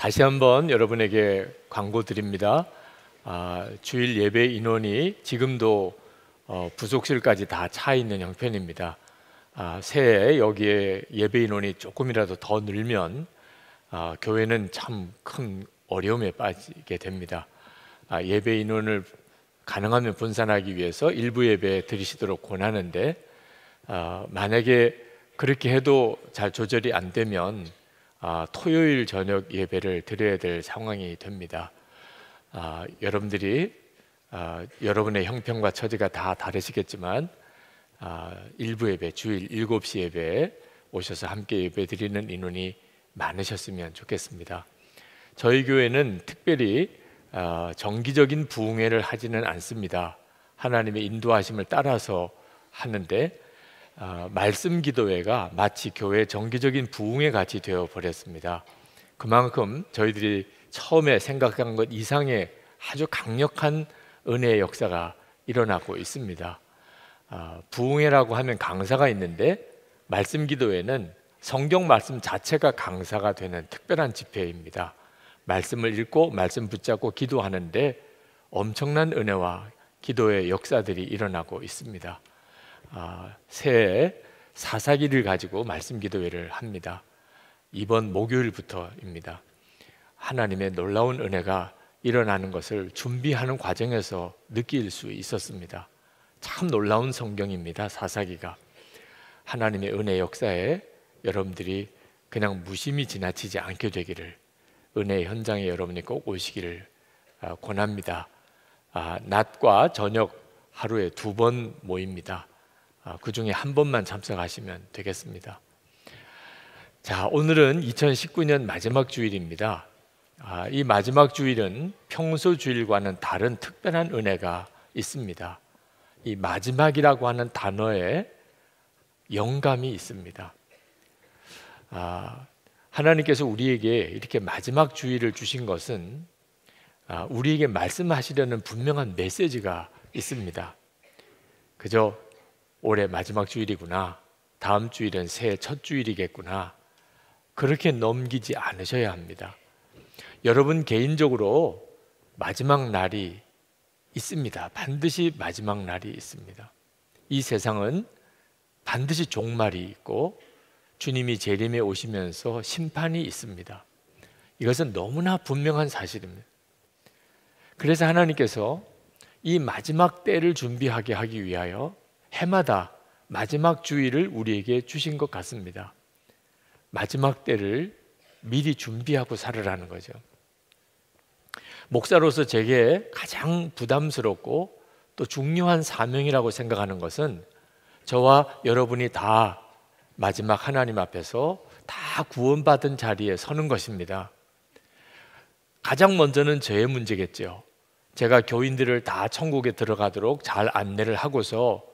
다시 한번 여러분에게 광고 드립니다. 아, 주일 예배 인원이 지금도 어, 부속실까지 다 차 있는 형편입니다. 아, 새해 여기에 예배 인원이 조금이라도 더 늘면 아, 교회는 참 큰 어려움에 빠지게 됩니다. 아, 예배 인원을 가능하면 분산하기 위해서 일부 예배 드리시도록 권하는데 아, 만약에 그렇게 해도 잘 조절이 안 되면 아, 토요일 저녁 예배를 드려야 될 상황이 됩니다. 아, 여러분들이 아, 여러분의 형편과 처지가 다 다르시겠지만 아, 일부 예배 주일 7시 예배 오셔서 함께 예배 드리는 인원이 많으셨으면 좋겠습니다. 저희 교회는 특별히 아, 정기적인 부흥회를 하지는 않습니다. 하나님의 인도하심을 따라서 하는데 아, 말씀 기도회가 마치 교회 정기적인 부흥회 같이 되어 버렸습니다. 그만큼 저희들이 처음에 생각한 것 이상의 아주 강력한 은혜의 역사가 일어나고 있습니다. 아, 부흥회라고 하면 강사가 있는데 말씀 기도회는 성경 말씀 자체가 강사가 되는 특별한 집회입니다. 말씀을 읽고 말씀 붙잡고 기도하는데 엄청난 은혜와 기도의 역사들이 일어나고 있습니다. 아, 새해 사사기를 가지고 말씀 기도회를 합니다. 이번 목요일부터입니다. 하나님의 놀라운 은혜가 일어나는 것을 준비하는 과정에서 느낄 수 있었습니다. 참 놀라운 성경입니다. 사사기가 하나님의 은혜 역사에 여러분들이 그냥 무심히 지나치지 않게 되기를 은혜 현장에 여러분이 꼭 오시기를 아, 권합니다. 아, 낮과 저녁 하루에 두 번 모입니다. 아, 그 중에 한 번만 참석하시면 되겠습니다. 자, 오늘은 2019년 마지막 주일입니다. 아, 이 마지막 주일은 평소 주일과는 다른 특별한 은혜가 있습니다. 이 마지막이라고 하는 단어에 영감이 있습니다. 아, 하나님께서 우리에게 이렇게 마지막 주일을 주신 것은 아, 우리에게 말씀하시려는 분명한 메시지가 있습니다. 그저 올해 마지막 주일이구나. 다음 주일은 새해 첫 주일이겠구나. 그렇게 넘기지 않으셔야 합니다. 여러분 개인적으로 마지막 날이 있습니다. 반드시 마지막 날이 있습니다. 이 세상은 반드시 종말이 있고 주님이 재림에 오시면서 심판이 있습니다. 이것은 너무나 분명한 사실입니다. 그래서 하나님께서 이 마지막 때를 준비하게 하기 위하여 해마다 마지막 주의를 우리에게 주신 것 같습니다. 마지막 때를 미리 준비하고 살으라는 거죠. 목사로서 제게 가장 부담스럽고 또 중요한 사명이라고 생각하는 것은 저와 여러분이 다 마지막 하나님 앞에서 다 구원받은 자리에 서는 것입니다. 가장 먼저는 저의 문제겠죠. 제가 교인들을 다 천국에 들어가도록 잘 안내를 하고서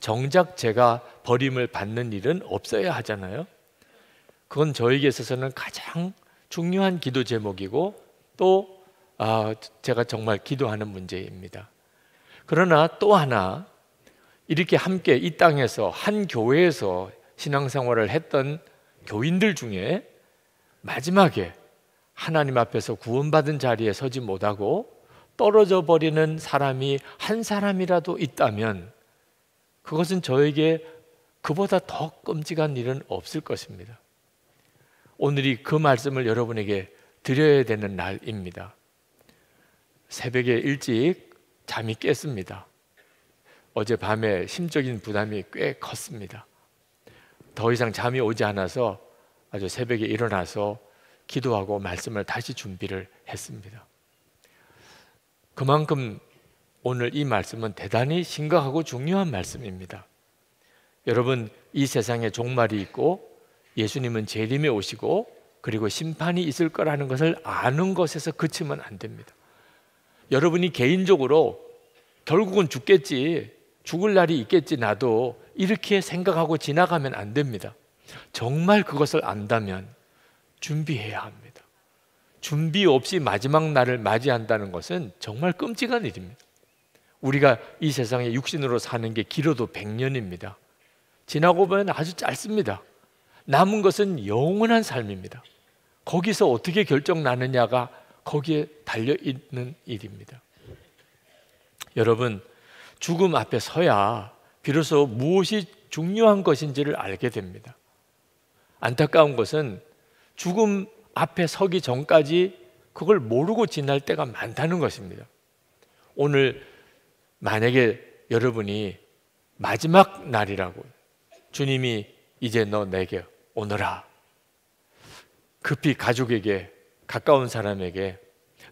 정작 제가 버림을 받는 일은 없어야 하잖아요. 그건 저에게 있어서는 가장 중요한 기도 제목이고 또 아, 제가 정말 기도하는 문제입니다. 그러나 또 하나 이렇게 함께 이 땅에서 한 교회에서 신앙생활을 했던 교인들 중에 마지막에 하나님 앞에서 구원받은 자리에 서지 못하고 떨어져 버리는 사람이 한 사람이라도 있다면 그것은 저에게 그보다 더 끔찍한 일은 없을 것입니다. 오늘이 그 말씀을 여러분에게 드려야 되는 날입니다. 새벽에 일찍 잠이 깼습니다. 어젯밤에 심적인 부담이 꽤 컸습니다. 더 이상 잠이 오지 않아서 아주 새벽에 일어나서 기도하고 말씀을 다시 준비를 했습니다. 그만큼 오늘 이 말씀은 대단히 심각하고 중요한 말씀입니다. 여러분, 이 세상에 종말이 있고 예수님은 재림에 오시고 그리고 심판이 있을 거라는 것을 아는 것에서 그치면 안 됩니다. 여러분이 개인적으로 결국은 죽겠지, 죽을 날이 있겠지, 나도 이렇게 생각하고 지나가면 안 됩니다. 정말 그것을 안다면 준비해야 합니다. 준비 없이 마지막 날을 맞이한다는 것은 정말 끔찍한 일입니다. 우리가 이 세상에 육신으로 사는 게 길어도 100년입니다. 지나고 보면 아주 짧습니다. 남은 것은 영원한 삶입니다. 거기서 어떻게 결정 나느냐가 거기에 달려 있는 일입니다. 여러분, 죽음 앞에 서야 비로소 무엇이 중요한 것인지를 알게 됩니다. 안타까운 것은 죽음 앞에 서기 전까지 그걸 모르고 지날 때가 많다는 것입니다. 오늘 만약에 여러분이 마지막 날이라고 주님이 이제 너 내게 오너라. 급히 가족에게 가까운 사람에게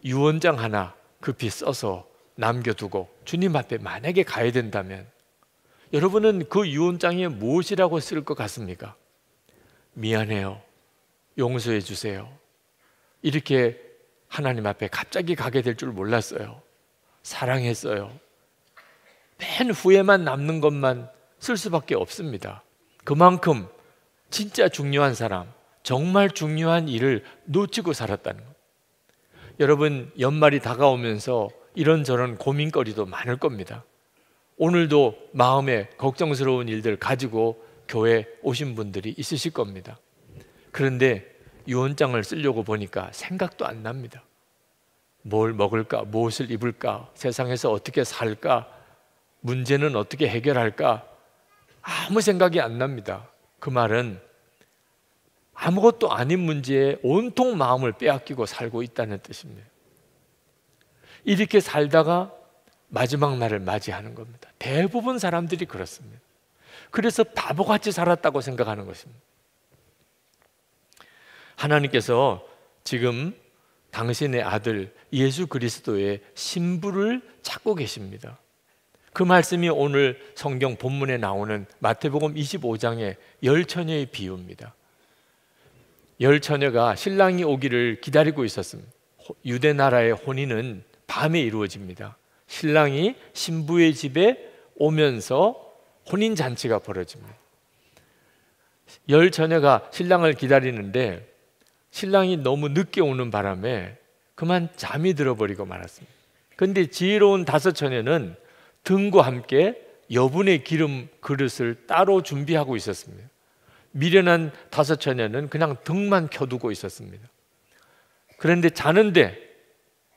유언장 하나 급히 써서 남겨두고 주님 앞에 만약에 가야 된다면 여러분은 그 유언장에 무엇이라고 쓸 것 같습니까? 미안해요. 용서해 주세요. 이렇게 하나님 앞에 갑자기 가게 될 줄 몰랐어요. 사랑했어요. 맨 후에만 남는 것만 쓸 수밖에 없습니다. 그만큼 진짜 중요한 사람, 정말 중요한 일을 놓치고 살았다는 것. 여러분, 연말이 다가오면서 이런저런 고민거리도 많을 겁니다. 오늘도 마음에 걱정스러운 일들 가지고 교회 오신 분들이 있으실 겁니다. 그런데 유언장을 쓰려고 보니까 생각도 안 납니다. 뭘 먹을까, 무엇을 입을까, 세상에서 어떻게 살까, 문제는 어떻게 해결할까? 아무 생각이 안 납니다. 그 말은 아무것도 아닌 문제에 온통 마음을 빼앗기고 살고 있다는 뜻입니다. 이렇게 살다가 마지막 날을 맞이하는 겁니다. 대부분 사람들이 그렇습니다. 그래서 바보같이 살았다고 생각하는 것입니다. 하나님께서 지금 당신의 아들 예수 그리스도의 신부를 찾고 계십니다. 그 말씀이 오늘 성경 본문에 나오는 마태복음 25장의 열 처녀의 비유입니다. 열 처녀가 신랑이 오기를 기다리고 있었습니다. 유대 나라의 혼인은 밤에 이루어집니다. 신랑이 신부의 집에 오면서 혼인 잔치가 벌어집니다. 열 처녀가 신랑을 기다리는데 신랑이 너무 늦게 오는 바람에 그만 잠이 들어버리고 말았습니다. 근데 지혜로운 다섯 처녀는 등과 함께 여분의 기름 그릇을 따로 준비하고 있었습니다. 미련한 다섯 처녀는 그냥 등만 켜두고 있었습니다. 그런데 자는데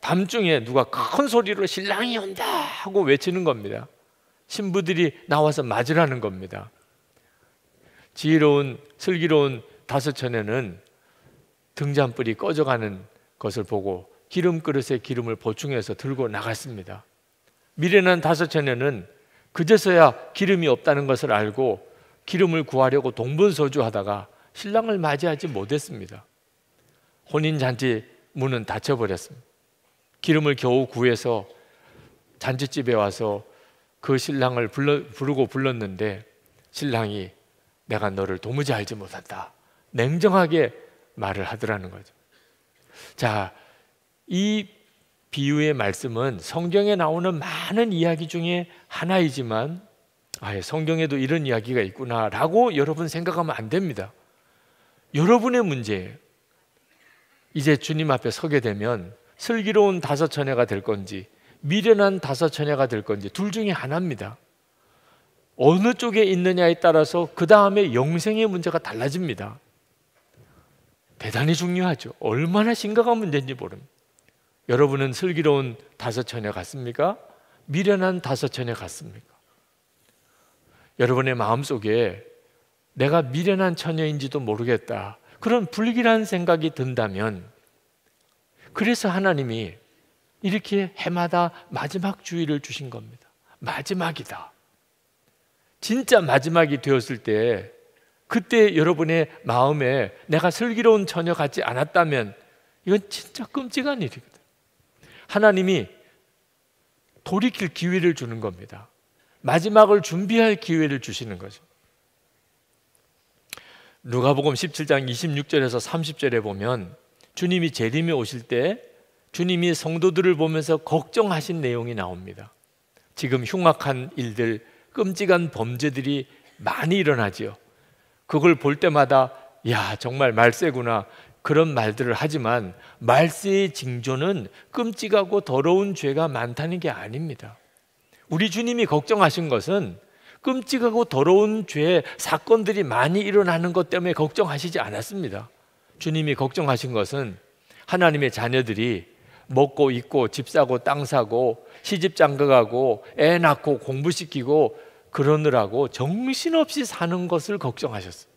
밤중에 누가 큰 소리로 신랑이 온다 하고 외치는 겁니다. 신부들이 나와서 맞으라는 겁니다. 지혜로운 슬기로운 다섯 처녀는 등잔불이 꺼져가는 것을 보고 기름 그릇에 기름을 보충해서 들고 나갔습니다. 미련한 다섯 처녀는 그제서야 기름이 없다는 것을 알고 기름을 구하려고 동분서주하다가 신랑을 맞이하지 못했습니다. 혼인 잔치 문은 닫혀 버렸습니다. 기름을 겨우 구해서 잔치집에 와서 그 신랑을 불러, 부르고 불렀는데 신랑이 내가 너를 도무지 알지 못한다. 냉정하게 말을 하더라는 거죠. 자, 이 비유의 말씀은 성경에 나오는 많은 이야기 중에 하나이지만 아, 성경에도 이런 이야기가 있구나라고 여러분 생각하면 안 됩니다. 여러분의 문제예요. 이제 주님 앞에 서게 되면 슬기로운 다섯 처녀가 될 건지 미련한 다섯 처녀가 될 건지 둘 중에 하나입니다. 어느 쪽에 있느냐에 따라서 그 다음에 영생의 문제가 달라집니다. 대단히 중요하죠. 얼마나 심각한 문제인지 모릅니다. 여러분은 슬기로운 다섯 처녀 같습니까? 미련한 다섯 처녀 같습니까? 여러분의 마음속에 내가 미련한 처녀인지도 모르겠다. 그런 불길한 생각이 든다면 그래서 하나님이 이렇게 해마다 마지막 주의를 주신 겁니다. 마지막이다. 진짜 마지막이 되었을 때 그때 여러분의 마음에 내가 슬기로운 처녀 같지 않았다면 이건 진짜 끔찍한 일이거든요. 하나님이 돌이킬 기회를 주는 겁니다. 마지막을 준비할 기회를 주시는 거죠. 누가복음 17장 26절에서 30절에 보면 주님이 재림에 오실 때 주님이 성도들을 보면서 걱정하신 내용이 나옵니다. 지금 흉악한 일들, 끔찍한 범죄들이 많이 일어나지요. 그걸 볼 때마다 야, 정말 말세구나. 그런 말들을 하지만 말세의 징조는 끔찍하고 더러운 죄가 많다는 게 아닙니다. 우리 주님이 걱정하신 것은 끔찍하고 더러운 죄 사건들이 많이 일어나는 것 때문에 걱정하시지 않았습니다. 주님이 걱정하신 것은 하나님의 자녀들이 먹고 입고 집 사고 땅 사고 시집 장가 가고 애 낳고 공부시키고 그러느라고 정신없이 사는 것을 걱정하셨어요.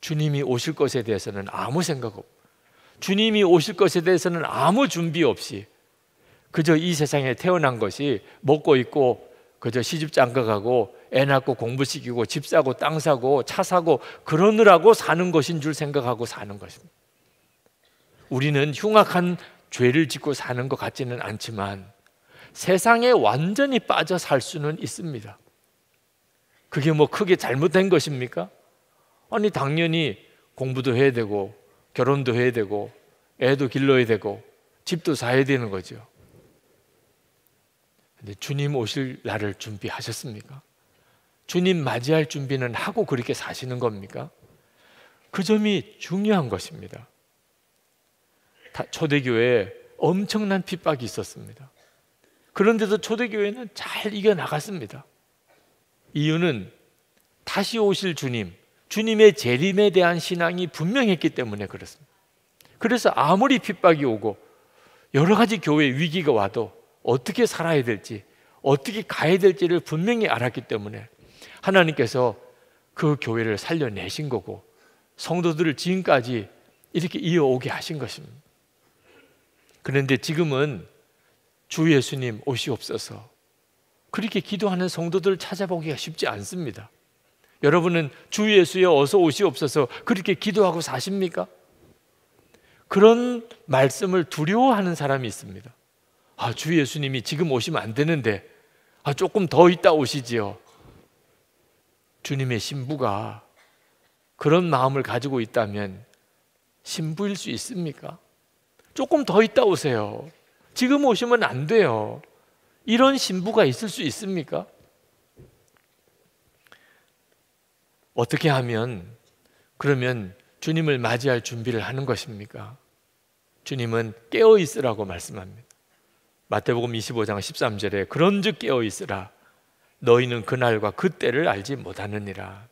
주님이 오실 것에 대해서는 아무 생각 없고 주님이 오실 것에 대해서는 아무 준비 없이 그저 이 세상에 태어난 것이 먹고 있고 그저 시집 장가 가고 애 낳고 공부시키고 집 사고 땅 사고 차 사고 그러느라고 사는 것인 줄 생각하고 사는 것입니다. 우리는 흉악한 죄를 짓고 사는 것 같지는 않지만 세상에 완전히 빠져 살 수는 있습니다. 그게 뭐 크게 잘못된 것입니까? 아니 당연히 공부도 해야 되고 결혼도 해야 되고 애도 길러야 되고 집도 사야 되는 거죠. 근데 주님 오실 날을 준비하셨습니까? 주님 맞이할 준비는 하고 그렇게 사시는 겁니까? 그 점이 중요한 것입니다. 초대교회에 엄청난 핍박이 있었습니다. 그런데도 초대교회는 잘 이겨나갔습니다. 이유는 다시 오실 주님, 주님의 재림에 대한 신앙이 분명했기 때문에 그렇습니다. 그래서 아무리 핍박이 오고 여러 가지 교회 위기가 와도 어떻게 살아야 될지 어떻게 가야 될지를 분명히 알았기 때문에 하나님께서 그 교회를 살려내신 거고 성도들을 지금까지 이렇게 이어오게 하신 것입니다. 그런데 지금은 주 예수님 오시옵소서 그렇게 기도하는 성도들을 찾아보기가 쉽지 않습니다. 여러분은 주 예수의 어서 오시옵소서 그렇게 기도하고 사십니까? 그런 말씀을 두려워하는 사람이 있습니다. 아, 주 예수님이 지금 오시면 안 되는데, 아, 조금 더 있다 오시지요. 주님의 신부가 그런 마음을 가지고 있다면 신부일 수 있습니까? 조금 더 있다 오세요. 지금 오시면 안 돼요. 이런 신부가 있을 수 있습니까? 어떻게 하면 그러면 주님을 맞이할 준비를 하는 것입니까? 주님은 깨어 있으라고 말씀합니다. 마태복음 25장 13절에 그런즉 깨어 있으라 너희는 그날과 그때를 알지 못하느니라.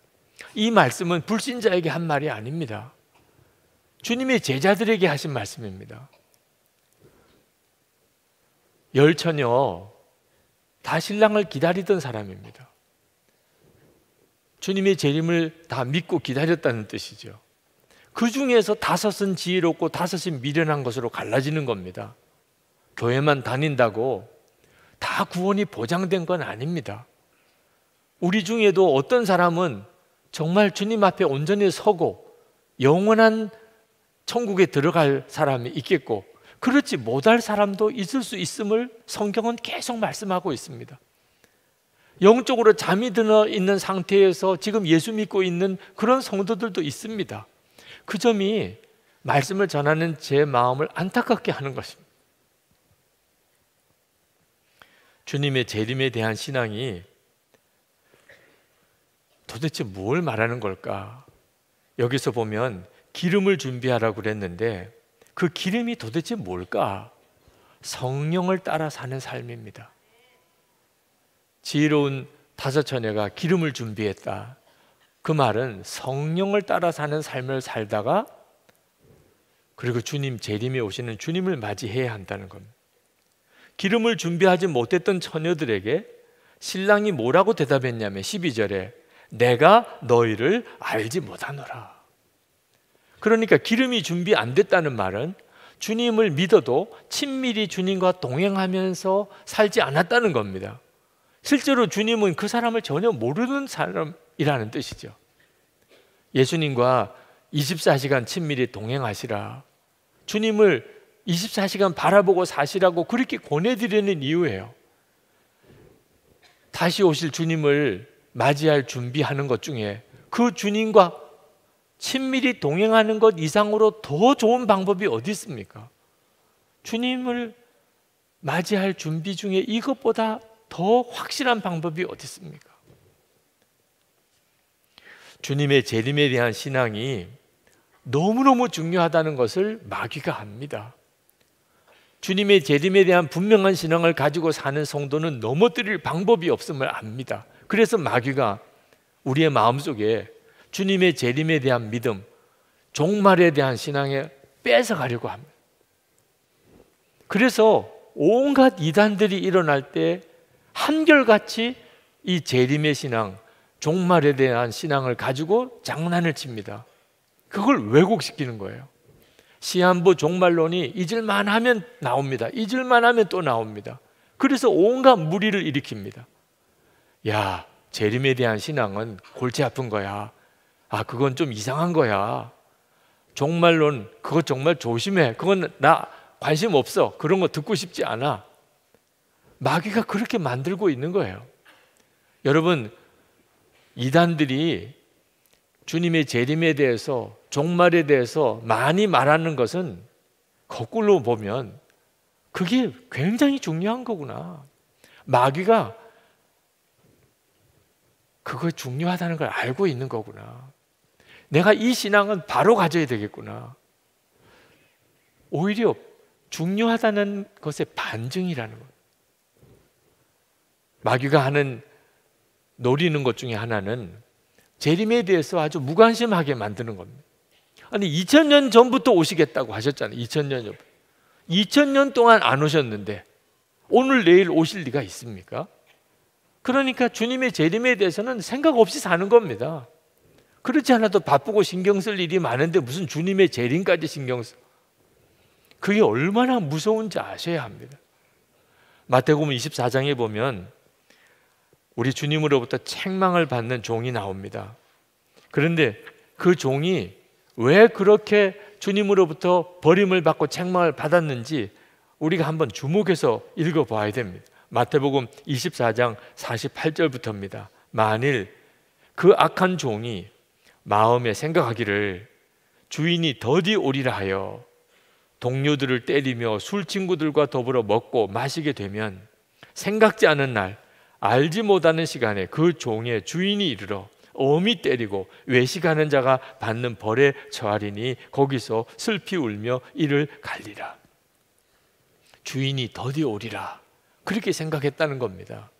이 말씀은 불신자에게 한 말이 아닙니다. 주님의 제자들에게 하신 말씀입니다. 열처녀 다 신랑을 기다리던 사람입니다. 주님의 재림을 다 믿고 기다렸다는 뜻이죠. 그 중에서 다섯은 지혜롭고 다섯은 미련한 것으로 갈라지는 겁니다. 교회만 다닌다고 다 구원이 보장된 건 아닙니다. 우리 중에도 어떤 사람은 정말 주님 앞에 온전히 서고 영원한 천국에 들어갈 사람이 있겠고 그렇지 못할 사람도 있을 수 있음을 성경은 계속 말씀하고 있습니다. 영적으로 잠이 드어 있는 상태에서 지금 예수 믿고 있는 그런 성도들도 있습니다. 그 점이 말씀을 전하는 제 마음을 안타깝게 하는 것입니다. 주님의 재림에 대한 신앙이 도대체 뭘 말하는 걸까? 여기서 보면 기름을 준비하라고 그랬는데 그 기름이 도대체 뭘까? 성령을 따라 사는 삶입니다. 지혜로운 다섯 처녀가 기름을 준비했다. 그 말은 성령을 따라 사는 삶을 살다가 그리고 주님 재림에 오시는 주님을 맞이해야 한다는 겁니다. 기름을 준비하지 못했던 처녀들에게 신랑이 뭐라고 대답했냐면 12절에 내가 너희를 알지 못하노라. 그러니까 기름이 준비 안 됐다는 말은 주님을 믿어도 친밀히 주님과 동행하면서 살지 않았다는 겁니다. 실제로 주님은 그 사람을 전혀 모르는 사람이라는 뜻이죠. 예수님과 24시간 친밀히 동행하시라. 주님을 24시간 바라보고 사시라고 그렇게 권해드리는 이유예요. 다시 오실 주님을 맞이할 준비하는 것 중에 그 주님과 친밀히 동행하는 것 이상으로 더 좋은 방법이 어디 있습니까? 주님을 맞이할 준비 중에 이것보다 더 확실한 방법이 어디 있습니까? 주님의 재림에 대한 신앙이 너무너무 중요하다는 것을 마귀가 합니다. 주님의 재림에 대한 분명한 신앙을 가지고 사는 성도는 넘어뜨릴 방법이 없음을 압니다. 그래서 마귀가 우리의 마음속에 주님의 재림에 대한 믿음, 종말에 대한 신앙에 뺏어가려고 합니다. 그래서 온갖 이단들이 일어날 때 한결같이 이 재림의 신앙, 종말에 대한 신앙을 가지고 장난을 칩니다. 그걸 왜곡시키는 거예요. 시한부 종말론이 잊을만 하면 나옵니다. 잊을만 하면 또 나옵니다. 그래서 온갖 무리를 일으킵니다. 야, 재림에 대한 신앙은 골치 아픈 거야. 아, 그건 좀 이상한 거야. 종말론, 그거 정말 조심해. 그건 나 관심 없어. 그런 거 듣고 싶지 않아. 마귀가 그렇게 만들고 있는 거예요. 여러분 이단들이 주님의 재림에 대해서 종말에 대해서 많이 말하는 것은 거꾸로 보면 그게 굉장히 중요한 거구나. 마귀가 그거 중요하다는 걸 알고 있는 거구나. 내가 이 신앙은 바로 가져야 되겠구나. 오히려 중요하다는 것의 반증이라는 것. 마귀가 하는 노리는 것 중에 하나는 재림에 대해서 아주 무관심하게 만드는 겁니다. 아니 2000년 전부터 오시겠다고 하셨잖아요. 2000년 전. 2000년 동안 안 오셨는데 오늘 내일 오실 리가 있습니까? 그러니까 주님의 재림에 대해서는 생각 없이 사는 겁니다. 그렇지 않아도 바쁘고 신경 쓸 일이 많은데 무슨 주님의 재림까지 신경 써. 그게 얼마나 무서운지 아셔야 합니다. 마태복음 24장에 보면 우리 주님으로부터 책망을 받는 종이 나옵니다. 그런데 그 종이 왜 그렇게 주님으로부터 버림을 받고 책망을 받았는지 우리가 한번 주목해서 읽어봐야 됩니다. 마태복음 24장 48절부터입니다. 만일 그 악한 종이 마음에 생각하기를 주인이 더디 오리라 하여 동료들을 때리며 술 친구들과 더불어 먹고 마시게 되면 생각지 않은 날 알지 못하는 시간에 그 종의 주인이 이르러 어미 때리고 외식하는 자가 받는 벌에 처하리니 거기서 슬피 울며 이를 갈리라. 주인이 더디 오리라. 그렇게 생각했다는 겁니다.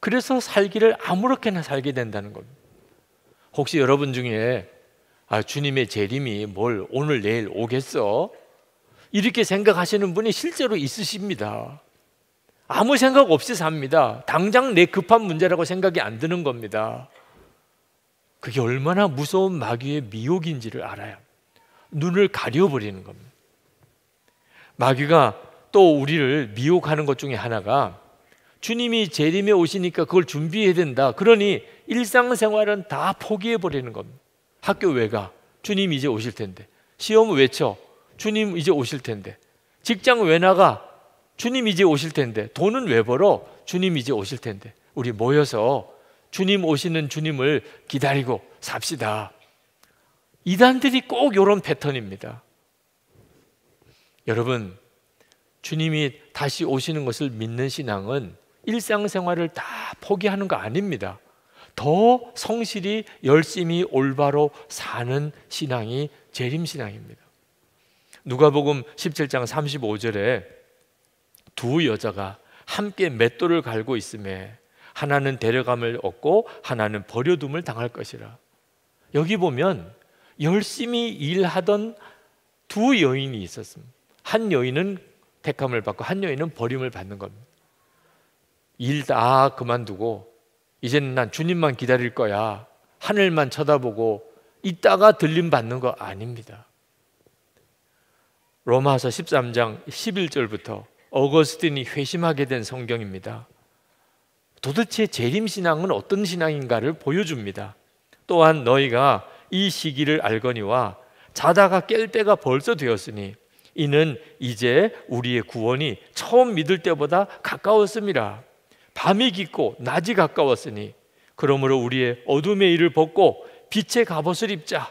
그래서 살기를 아무렇게나 살게 된다는 겁니다. 혹시 여러분 중에 아, 주님의 재림이 뭘 오늘 내일 오겠어? 이렇게 생각하시는 분이 실제로 있으십니다. 아무 생각 없이 삽니다. 당장 내 급한 문제라고 생각이 안 드는 겁니다. 그게 얼마나 무서운 마귀의 미혹인지를 알아요. 눈을 가려버리는 겁니다. 마귀가 또 우리를 미혹하는 것 중에 하나가 주님이 재림에 오시니까 그걸 준비해야 된다. 그러니 일상생활은 다 포기해버리는 겁니다. 학교 외가. 주님 이제 오실 텐데. 시험 외쳐. 주님 이제 오실 텐데. 직장 외 나가. 주님 이제 오실 텐데 돈은 왜 벌어? 주님 이제 오실 텐데 우리 모여서 주님 오시는 주님을 기다리고 삽시다. 이단들이 꼭 이런 패턴입니다. 여러분, 주님이 다시 오시는 것을 믿는 신앙은 일상생활을 다 포기하는 거 아닙니다. 더 성실히 열심히 올바로 사는 신앙이 재림신앙입니다. 누가복음 17장 35절에 두 여자가 함께 맷돌을 갈고 있음에 하나는 데려감을 얻고 하나는 버려둠을 당할 것이라. 여기 보면 열심히 일하던 두 여인이 있었습니다. 한 여인은 택함을 받고 한 여인은 버림을 받는 겁니다. 일 다 그만두고 이제는 난 주님만 기다릴 거야. 하늘만 쳐다보고 있다가 들림 받는 거 아닙니다. 로마서 13장 11절부터 어거스틴이 회심하게 된 성경입니다. 도대체 재림신앙은 어떤 신앙인가를 보여줍니다. 또한 너희가 이 시기를 알거니와 자다가 깰 때가 벌써 되었으니 이는 이제 우리의 구원이 처음 믿을 때보다 가까웠음이라 밤이 깊고 낮이 가까웠으니 그러므로 우리의 어둠의 일을 벗고 빛의 갑옷을 입자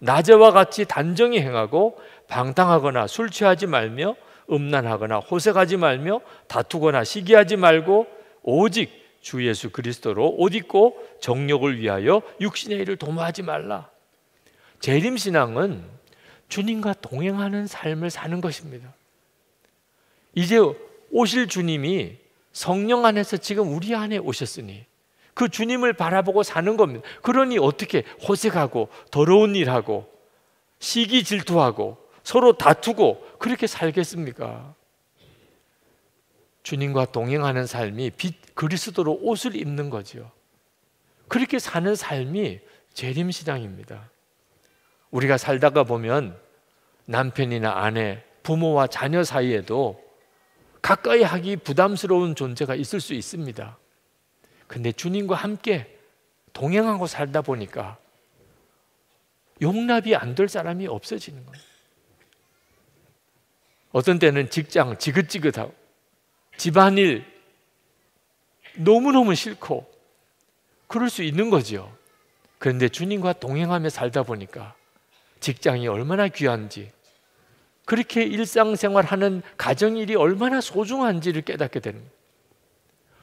낮에와 같이 단정히 행하고 방탕하거나 술 취하지 말며 음란하거나 호색하지 말며 다투거나 시기하지 말고 오직 주 예수 그리스도로 옷 입고 정욕을 위하여 육신의 일을 도모하지 말라. 재림 신앙은 주님과 동행하는 삶을 사는 것입니다. 이제 오실 주님이 성령 안에서 지금 우리 안에 오셨으니 그 주님을 바라보고 사는 겁니다. 그러니 어떻게 호색하고 더러운 일하고 시기 질투하고 서로 다투고 그렇게 살겠습니까? 주님과 동행하는 삶이 빛 그리스도로 옷을 입는 거지요. 그렇게 사는 삶이 재림신앙입니다. 우리가 살다가 보면 남편이나 아내, 부모와 자녀 사이에도 가까이 하기 부담스러운 존재가 있을 수 있습니다. 근데 주님과 함께 동행하고 살다 보니까 용납이 안 될 사람이 없어지는 거예요. 어떤 때는 직장 지긋지긋하고 집안일 너무너무 싫고 그럴 수 있는 거죠. 그런데 주님과 동행하며 살다 보니까 직장이 얼마나 귀한지 그렇게 일상생활하는 가정일이 얼마나 소중한지를 깨닫게 되는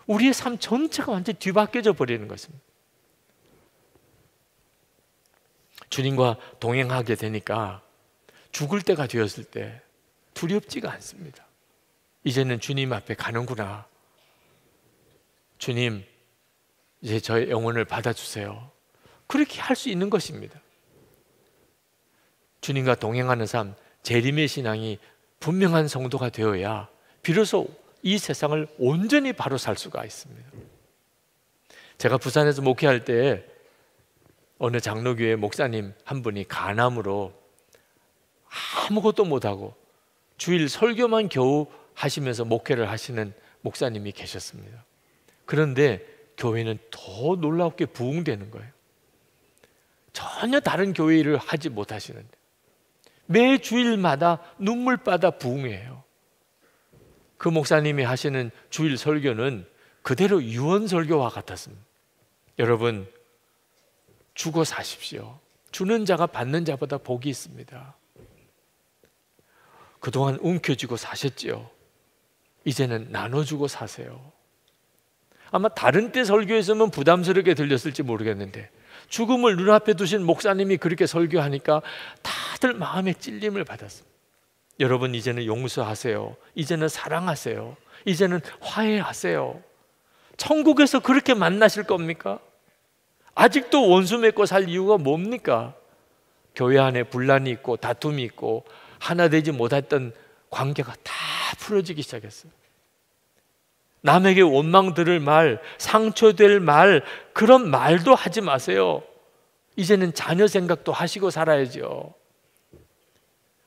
우리의 삶 전체가 완전히 뒤바뀌어져 버리는 것입니다. 주님과 동행하게 되니까 죽을 때가 되었을 때 두렵지가 않습니다. 이제는 주님 앞에 가는구나. 주님, 이제 저의 영혼을 받아주세요. 그렇게 할 수 있는 것입니다. 주님과 동행하는 삶, 재림의 신앙이 분명한 성도가 되어야 비로소 이 세상을 온전히 바로 살 수가 있습니다. 제가 부산에서 목회할 때 어느 장로교회 목사님 한 분이 간암으로 아무것도 못하고 주일 설교만 겨우 하시면서 목회를 하시는 목사님이 계셨습니다. 그런데 교회는 더 놀랍게 부흥되는 거예요. 전혀 다른 교회 일 하지 못하시는데 매 주일마다 눈물바다 부흥해요. 그 목사님이 하시는 주일 설교는 그대로 유언 설교와 같았습니다. 여러분 죽어 사십시오. 주는 자가 받는 자보다 복이 있습니다. 그동안 움켜쥐고 사셨지요. 이제는 나눠주고 사세요. 아마 다른 때 설교에서는 부담스럽게 들렸을지 모르겠는데 죽음을 눈앞에 두신 목사님이 그렇게 설교하니까 다들 마음에 찔림을 받았습니다. 여러분 이제는 용서하세요. 이제는 사랑하세요. 이제는 화해하세요. 천국에서 그렇게 만나실 겁니까? 아직도 원수 맺고 살 이유가 뭡니까? 교회 안에 분란이 있고 다툼이 있고 하나 되지 못했던 관계가 다 풀어지기 시작했어요. 남에게 원망 들을 말, 상처될 말, 그런 말도 하지 마세요. 이제는 자녀 생각도 하시고 살아야죠.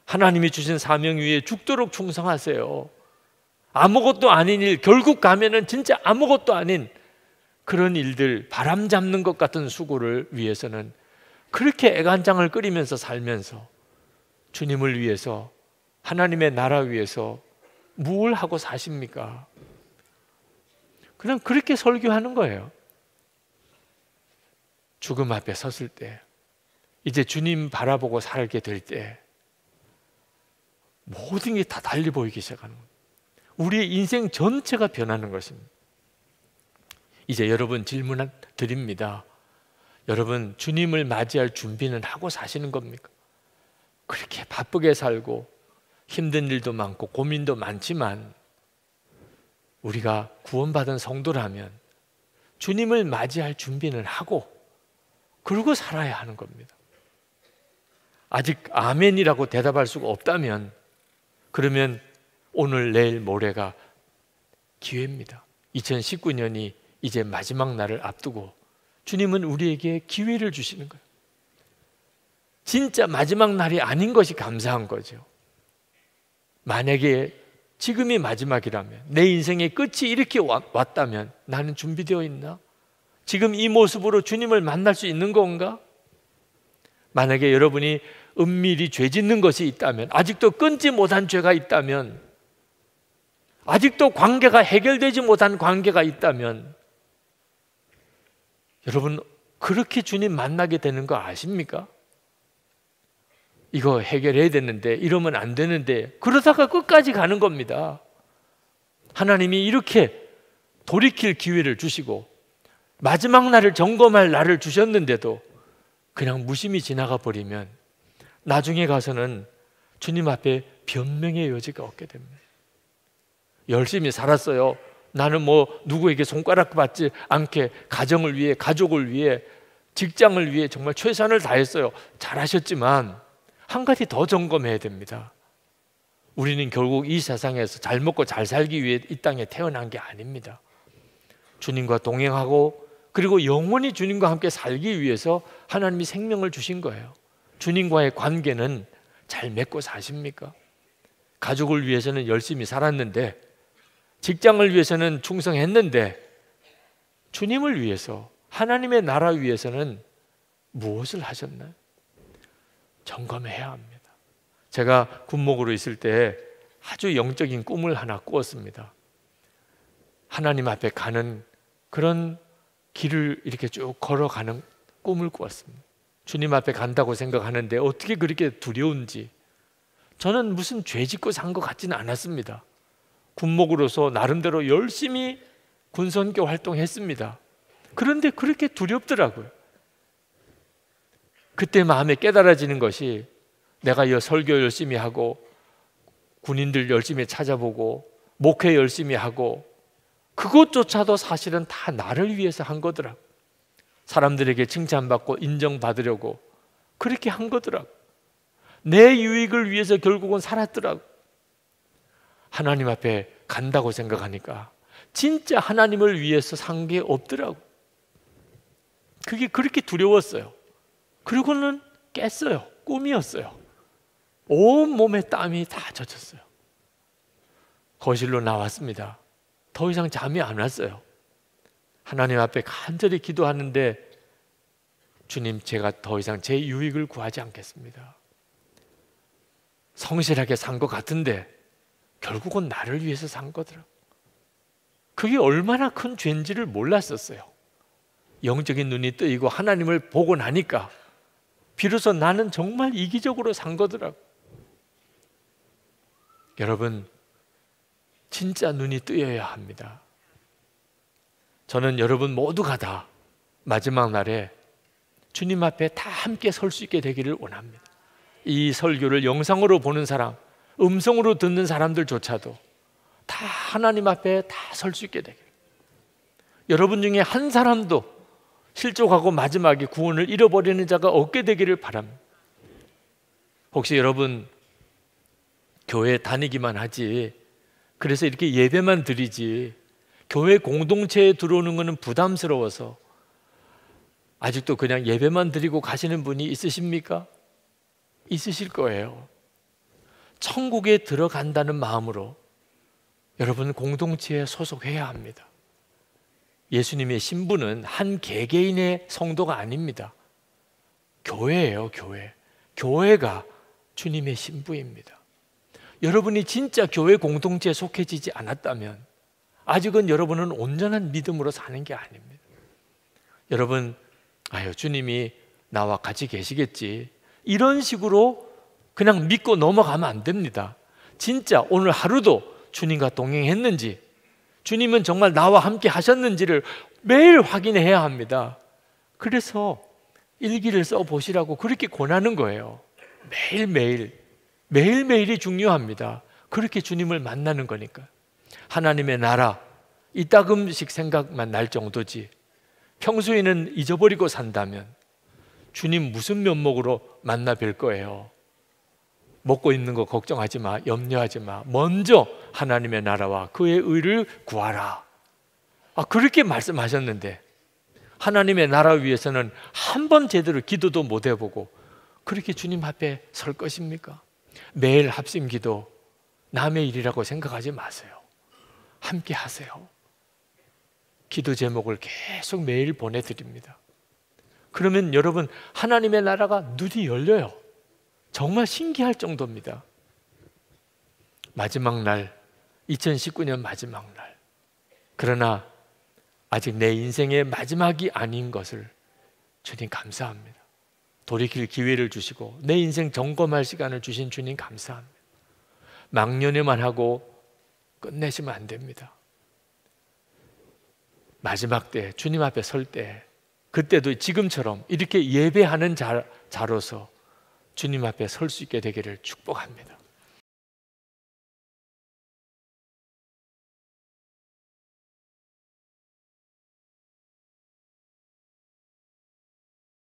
하나님이 주신 사명 위에 죽도록 충성하세요. 아무것도 아닌 일, 결국 가면은 진짜 아무것도 아닌 그런 일들, 바람 잡는 것 같은 수고를 위해서는 그렇게 애간장을 끓이면서 살면서 주님을 위해서 하나님의 나라 위해서 무엇 하고 사십니까? 그냥 그렇게 설교하는 거예요. 죽음 앞에 섰을 때, 이제 주님 바라보고 살게 될 때, 모든 게 다 달리 보이기 시작하는 거예요. 우리의 인생 전체가 변하는 것입니다. 이제 여러분 질문 드립니다. 여러분, 주님을 맞이할 준비는 하고 사시는 겁니까? 그렇게 바쁘게 살고 힘든 일도 많고 고민도 많지만 우리가 구원받은 성도라면 주님을 맞이할 준비는 하고 그러고 살아야 하는 겁니다. 아직 아멘이라고 대답할 수가 없다면 그러면 오늘 내일 모레가 기회입니다. 2019년이 이제 마지막 날을 앞두고 주님은 우리에게 기회를 주시는 거예요. 진짜 마지막 날이 아닌 것이 감사한 거죠. 만약에 지금이 마지막이라면, 내 인생의 끝이 이렇게 왔다면 나는 준비되어 있나? 지금 이 모습으로 주님을 만날 수 있는 건가? 만약에 여러분이 은밀히 죄 짓는 것이 있다면, 아직도 끊지 못한 죄가 있다면, 아직도 관계가 해결되지 못한 관계가 있다면, 여러분, 그렇게 주님 만나게 되는 거 아십니까? 이거 해결해야 되는데 이러면 안 되는데 그러다가 끝까지 가는 겁니다. 하나님이 이렇게 돌이킬 기회를 주시고 마지막 날을 점검할 날을 주셨는데도 그냥 무심히 지나가 버리면 나중에 가서는 주님 앞에 변명의 여지가 없게 됩니다. 열심히 살았어요. 나는 뭐 누구에게 손가락 받지 않게 가정을 위해, 가족을 위해, 직장을 위해 정말 최선을 다했어요. 잘하셨지만 한 가지 더 점검해야 됩니다. 우리는 결국 이 세상에서 잘 먹고 잘 살기 위해 이 땅에 태어난 게 아닙니다. 주님과 동행하고 그리고 영원히 주님과 함께 살기 위해서 하나님이 생명을 주신 거예요. 주님과의 관계는 잘 맺고 사십니까? 가족을 위해서는 열심히 살았는데 직장을 위해서는 충성했는데 주님을 위해서 하나님의 나라 위해서는 무엇을 하셨나요? 점검해야 합니다. 제가 군목으로 있을 때 아주 영적인 꿈을 하나 꾸었습니다. 하나님 앞에 가는 그런 길을 이렇게 쭉 걸어가는 꿈을 꾸었습니다. 주님 앞에 간다고 생각하는데 어떻게 그렇게 두려운지 저는 무슨 죄 짓고 산 것 같지는 않았습니다. 군목으로서 나름대로 열심히 군선교 활동했습니다. 그런데 그렇게 두렵더라고요. 그때 마음에 깨달아지는 것이 내가 이 설교 열심히 하고 군인들 열심히 찾아보고 목회 열심히 하고 그것조차도 사실은 다 나를 위해서 한 거더라. 사람들에게 칭찬받고 인정받으려고 그렇게 한 거더라. 내 유익을 위해서 결국은 살았더라. 하나님 앞에 간다고 생각하니까 진짜 하나님을 위해서 산 게 없더라고. 그게 그렇게 두려웠어요. 그리고는 깼어요. 꿈이었어요. 온 몸에 땀이 다 젖었어요. 거실로 나왔습니다. 더 이상 잠이 안 왔어요. 하나님 앞에 간절히 기도하는데 주님 제가 더 이상 제 유익을 구하지 않겠습니다. 성실하게 산 것 같은데 결국은 나를 위해서 산 거더라. 그게 얼마나 큰 죄인지를 몰랐었어요. 영적인 눈이 뜨이고 하나님을 보고 나니까 비로소 나는 정말 이기적으로 산 거더라고. 여러분, 진짜 눈이 뜨여야 합니다. 저는 여러분 모두가 다 마지막 날에 주님 앞에 다 함께 설 수 있게 되기를 원합니다. 이 설교를 영상으로 보는 사람, 음성으로 듣는 사람들조차도 다 하나님 앞에 다 설 수 있게 되기를. 여러분 중에 한 사람도 실족하고 마지막에 구원을 잃어버리는 자가 없게 되기를 바랍니다. 혹시 여러분 교회 다니기만 하지 그래서 이렇게 예배만 드리지 교회 공동체에 들어오는 것은 부담스러워서 아직도 그냥 예배만 드리고 가시는 분이 있으십니까? 있으실 거예요. 천국에 들어간다는 마음으로 여러분 공동체에 소속해야 합니다. 예수님의 신부는 한 개개인의 성도가 아닙니다. 교회예요, 교회. 교회가 주님의 신부입니다. 여러분이 진짜 교회 공동체에 속해지지 않았다면 아직은 여러분은 온전한 믿음으로 사는 게 아닙니다. 여러분, 아유, 주님이 나와 같이 계시겠지. 이런 식으로 그냥 믿고 넘어가면 안 됩니다. 진짜 오늘 하루도 주님과 동행했는지 주님은 정말 나와 함께 하셨는지를 매일 확인해야 합니다. 그래서 일기를 써보시라고 그렇게 권하는 거예요. 매일매일. 매일매일이 중요합니다. 그렇게 주님을 만나는 거니까. 하나님의 나라, 이따금씩 생각만 날 정도지. 평소에는 잊어버리고 산다면 주님 무슨 면목으로 만나 뵐 거예요? 먹고 있는 거 걱정하지 마. 염려하지 마. 먼저 하나님의 나라와 그의 의를 구하라. 아, 그렇게 말씀하셨는데 하나님의 나라 위해서는 한 번 제대로 기도도 못 해보고 그렇게 주님 앞에 설 것입니까? 매일 합심 기도 남의 일이라고 생각하지 마세요. 함께 하세요. 기도 제목을 계속 매일 보내드립니다. 그러면 여러분, 하나님의 나라가 눈이 열려요. 정말 신기할 정도입니다. 마지막 날, 2019년 마지막 날. 그러나 아직 내 인생의 마지막이 아닌 것을 주님 감사합니다. 돌이킬 기회를 주시고 내 인생 점검할 시간을 주신 주님 감사합니다. 망년에만 하고 끝내시면 안 됩니다. 마지막 때 주님 앞에 설 때 그때도 지금처럼 이렇게 예배하는 자, 자로서 주님 앞에 설 수 있게 되기를 축복합니다.